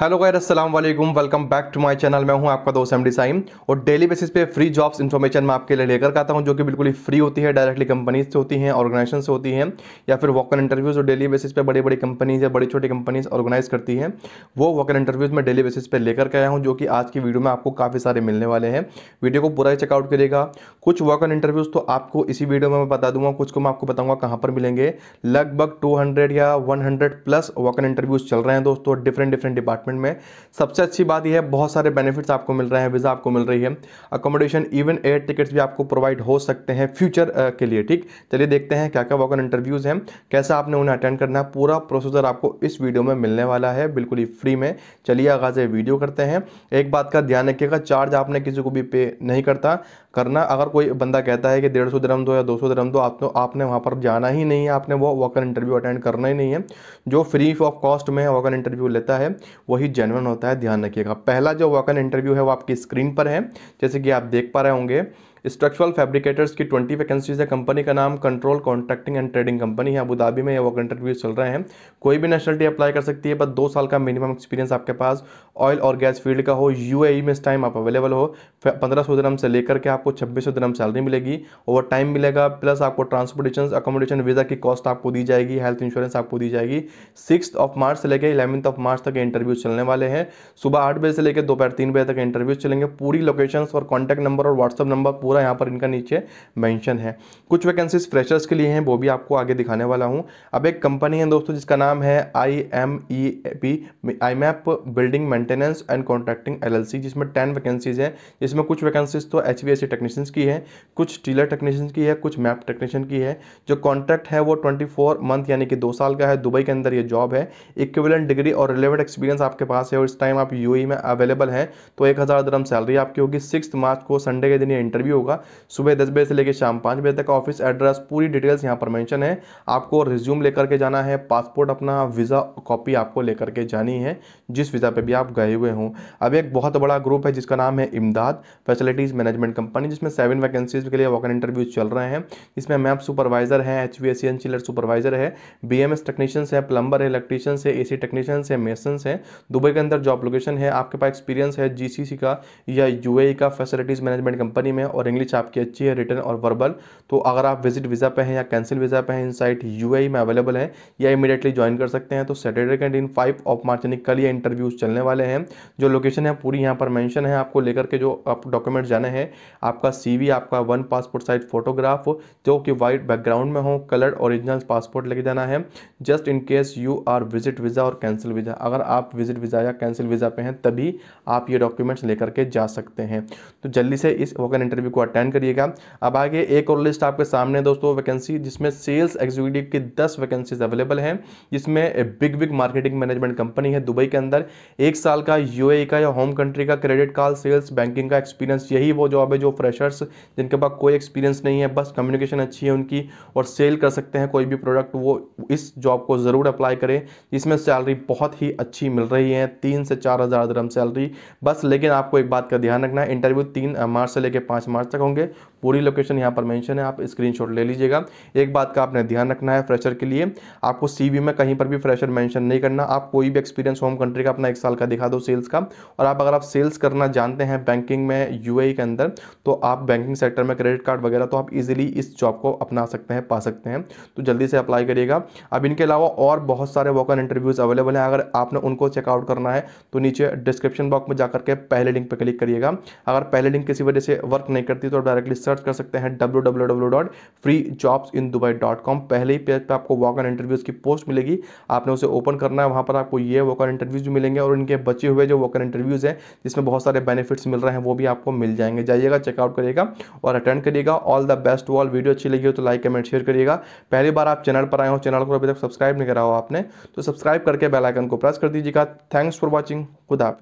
hello गैर अस्सलाम वालेकुम welcome back to my channel मैं हूं आपका दोस्त एमडी साइम और डेली बेसिस पे फ्री जॉब्स इन्फॉर्मेशन मैं आपके लिए लेकर आता हूं जो कि बिल्कुल ही फ्री होती है डायरेक्टली कंपनीज से होती हैं ऑर्गेनाइजेशन से होती हैं या फिर वॉकर इंटरव्यूज़ और डेली बेसिस पे बड़ी बड़ी कंपनीज या बड़ी छोटी कंपनीज ऑर्गेनाइज करती हैं वो वॉकन इंटरव्यूज़ में डेली बेसिस पर लेकर आया हूँ जो कि आज की वीडियो में आपको काफ़ी सारे मिलने वाले हैं वीडियो को पूरा ही चेकआउट करिएगा कुछ वॉकर इंटरव्यूज़ तो आपको इसी वीडियो में मैं बता दूंगा कुछ को मैं आपको बताऊँगा कहाँ पर मिलेंगे लगभग टू या वन प्लस वॉकर इंटरव्यूज़ चल रहे हैं दोस्तों डिफरेंट डिफरेंट डिपार्ट डिपार्टमेंट में सबसे अच्छी बात यह है बहुत सारे बेनिफिट्स आपको मिल रहे हैं वीज़ा आपको मिल रही है अकोमोडेशन इवन एयर टिकट्स भी आपको प्रोवाइड हो सकते हैं फ्यूचर के लिए ठीक चलिए देखते हैं क्या क्या वॉकन इंटरव्यूज़ हैं कैसे आपने उन्हें अटेंड करना है पूरा प्रोसीजर आपको इस वीडियो में मिलने वाला है बिल्कुल ही फ्री में चलिए आगाज़ वीडियो करते हैं एक बात का ध्यान रखिएगा चार्ज आपने किसी को भी पे नहीं करता करना अगर कोई बंदा कहता है कि डेढ़ सौ दरम दो या दो सौ दरम दो आप तो आपने वहाँ पर जाना ही नहीं है आपने वो वॉकर इंटरव्यू अटेंड करना ही नहीं है जो फ्री ऑफ कॉस्ट में वॉकर इंटरव्यू लेता है वही जेनवन होता है ध्यान रखिएगा पहला जो वॉकर इंटरव्यू है वो आपकी स्क्रीन पर है जैसे कि आप देख पा रहे होंगे स्ट्रक्चरल फैब्रिकेटर्स की ट्वेंटी वैकेंसीज है कंपनी का नाम control contracting and trading company है अबू धाबी में वो इंटरव्यूज चल रहे हैं कोई भी नेशनलिटी अप्लाई कर सकती है बट दो साल का मिनिमम एक्सपीरियंस आपके पास ऑयल और गैस फील्ड का हो यू e में इस टाइम आप अवेलेबल हो पंद्रह सौ दिनम से लेकर के आपको छब्बीस सौ दिनम सैलरी मिलेगी ओवर टाइम मिलेगा प्लस आपको ट्रांसपोर्टेशन अकोमोडेशन वीज़ा की कॉस्ट आपको दी जाएगी हेल्थ इंश्योरेंस आपको दी जाएगी सिक्स ऑफ मार्च से लेकर इलेवंथ ऑफ मार्च तक इंटरव्यूज चलने वाले हैं सुबह आठ बजे से लेकर दोपहर तीन बजे तक इंटरव्यूज चलेंगे पूरी लोकेशन और कॉन्टैक्ट नंबर और व्हाट्सअप नंबर पूरा पूरा यहाँ पर इनका नीचे मेंशन है कुछ वैकेंसीज फ्रेशर्स के लिए हैं वो भी आपको आगे दिखाने वाला हूँ अब एक कंपनी है दोस्तों जिसका नाम है I M E P I map building maintenance and contracting L जिसमें टेन वैकेंसीज हैं जिसमें कुछ वैकेंसीज तो एच वी टेक्नीशियंस की है कुछ टीलर टेक्नीशियंस की है कुछ मैप टेक्नीशियन की है जो कॉन्ट्रैक्ट है वो ट्वेंटी मंथ यानी कि दो साल का है दुबई के अंदर ये जॉब है इक्विवेलेंट डिग्री और रिलेवेंट एक्सपीरियंस आपके पास है और इस टाइम आप यू e में अवेलेबल हैं तो एक हज़ार दरम सैलरी आपकी होगी सिक्स मार्च को संडे के दिन ये इंटरव्यू होगा सुबह दस बजे से लेकर शाम पाँच बजे तक ऑफिस एड्रेस पूरी डिटेल्स यहाँ पर मैंशन है आपको रिज्यूम लेकर के जाना है पासपोर्ट अपना वीज़ा कॉपी आपको लेकर के जानी है जिस वीज़ा पर भी आप गए हुए हों अब एक बहुत बड़ा ग्रुप है जिसका नाम है इमदाद फैसिलिटीज़ मैनेजमेंट कंपनी जिसमें सेवन वैकेंसीज के लिए वॉकन इंटरव्यू चल रहे हैं इसमें मैप सुपरवाइज़र है H V S C and chiller supervisor है बी एम एस टेक्नीशियंस है प्लम्बर है इलेक्ट्रीशियंस है ए सी टेक्नीशियंस है मेसन्स है दुबई के अंदर जॉब लोकेशन है आपके पास एक्सपीरियंस है जी सी सी का या यू ए e का फैसिलिटीज़ मैनेजमेंट कंपनी में और इंग्लिश आपकी अच्छी है रिटर्न और वर्बल तो अगर आप विजिट वीज़ा पे हैं या कैंसिल वीज़ा पे हैं इनसाइट यूएई e में अवेलेबल है या इमीडिएटली ज्वाइन कर सकते हैं तो सैटरडे के दिन फाइव ऑफ मार्च यानी कल ये इंटरव्यूज चलने वाले हैं जो लोकेशन है पूरी यहाँ पर मैंशन है आपको लेकर के जो आप डॉक्यूमेंट जाने हैं आपका सी आपका वन पासपोर्ट साइज फोटोग्राफ जो कि वाइट बैकग्राउंड में हो कलर्ड ओरिजिनल पासपोर्ट लेके जाना है just in case you are visit visa और कैंसिल वीज़ा अगर आप विजिट वीज़ा या कैंसिल वीज़ा पे हैं तभी आप ये डॉक्यूमेंट्स लेकर के जा सकते हैं तो जल्दी से इस वोकन इंटरव्यू को अटेंड करिएगा अब आगे एक और लिस्ट आपके सामने दोस्तों वैकेंसी जिसमें सेल्स एग्जीक्यूटिव की दस वैकेंसीज अवेलेबल हैं जिसमें big big marketing management company है दुबई के अंदर एक साल का यू e का या होम कंट्री का क्रेडिट कार्ड सेल्स बैंकिंग का एक्सपीरियंस यही वो जॉब है जो फ्रेशर्स जिनके पास कोई एक्सपीरियंस नहीं है बस कम्युनिकेशन अच्छी है उनकी और सेल कर सकते हैं कोई भी प्रोडक्ट वो इस जॉब को ज़रूर अप्लाई करें इसमें सैलरी बहुत ही अच्छी मिल रही है तीन से चार हज़ार सैलरी बस लेकिन आपको एक बात का ध्यान रखना इंटरव्यू तीन मार्च से लेकर पाँच मार्च पाँच तक होंगे पूरी लोकेशन यहाँ पर मेंशन है आप स्क्रीनशॉट ले लीजिएगा एक बात का आपने ध्यान रखना है फ्रेशर के लिए आपको सीवी में कहीं पर भी फ्रेशर मेंशन नहीं करना आप कोई भी एक्सपीरियंस होम कंट्री का अपना एक साल का दिखा दो सेल्स का और आप अगर आप सेल्स करना जानते हैं बैंकिंग में यू e के अंदर तो आप बैंकिंग सेक्टर में क्रेडिट कार्ड वगैरह तो आप इजिली इस जॉब को अपना सकते हैं पा सकते हैं तो जल्दी से अप्लाई करिएगा अब इनके अलावा और बहुत सारे वॉकन इंटरव्यूज़ अवेलेबल हैं अगर आपने उनको चेकआउट करना है तो नीचे डिस्क्रिप्शन बॉक्स में जाकर के पहले लिंक पर क्लिक करिएगा अगर पहले लिंक किसी वजह से वर्क नहीं करती है तो आप डायरेक्टली सर्च कर सकते हैं W W W dot free jobs in Dubai dot com पहले ही पेज पर आपको वॉक ऑन इंटरव्यूज़ की पोस्ट मिलेगी आपने उसे ओपन करना है वहाँ पर आपको ये वॉक ऑन इंटरव्यूज़ मिलेंगे और इनके बचे हुए जो वॉक ऑन इंटरव्यूज़ हैं जिसमें बहुत सारे बेनिफिट्स मिल रहे हैं वो भी आपको मिल जाएंगे जाइएगा चेकआउट करिएगा और अटेंड करिएगा all the best to all video अच्छी लगी हो तो लाइक कमेंट शेयर करिएगा पहली बार आप चैनल पर आए हो चैनल को अभी तक सब्सक्राइब नहीं करा हो आपने तो सब्सक्राइब करके बेलाइकन को प्रेस कर दीजिएगा थैंक्स फॉर वॉचिंग खुदा